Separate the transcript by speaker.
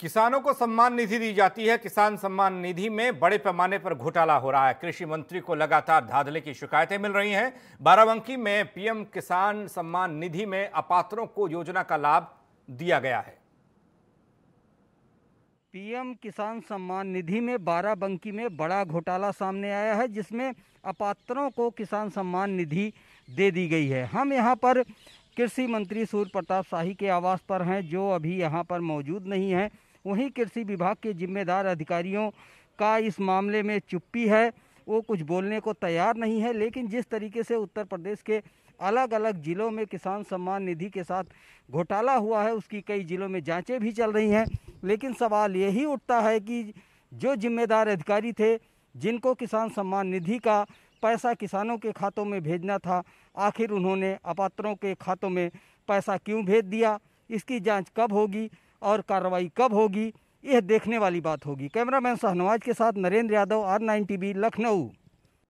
Speaker 1: किसानों को सम्मान निधि दी जाती है किसान सम्मान निधि में बड़े पैमाने पर घोटाला हो रहा है कृषि मंत्री को लगातार धांधले की शिकायतें मिल रही हैं बाराबंकी में पीएम किसान सम्मान निधि में अपात्रों को योजना का लाभ दिया गया है
Speaker 2: पीएम किसान सम्मान निधि में बाराबंकी में बड़ा घोटाला सामने आया है जिसमें अपात्रों को किसान सम्मान निधि दे दी गई है हम यहाँ पर कृषि मंत्री सूर्य प्रताप शाही के आवास पर हैं जो अभी यहाँ पर मौजूद नहीं हैं वहीं कृषि विभाग के जिम्मेदार अधिकारियों का इस मामले में चुप्पी है वो कुछ बोलने को तैयार नहीं है लेकिन जिस तरीके से उत्तर प्रदेश के अलग अलग ज़िलों में किसान सम्मान निधि के साथ घोटाला हुआ है उसकी कई ज़िलों में जांचें भी चल रही हैं लेकिन सवाल यही उठता है कि जो जिम्मेदार अधिकारी थे जिनको किसान सम्मान निधि का पैसा किसानों के खातों में भेजना था आखिर उन्होंने अपात्रों के खातों में पैसा क्यों भेज दिया इसकी जांच कब होगी और कार्रवाई कब होगी यह देखने वाली बात होगी कैमरामैन शाहनवाज के साथ नरेंद्र यादव आर नाइन लखनऊ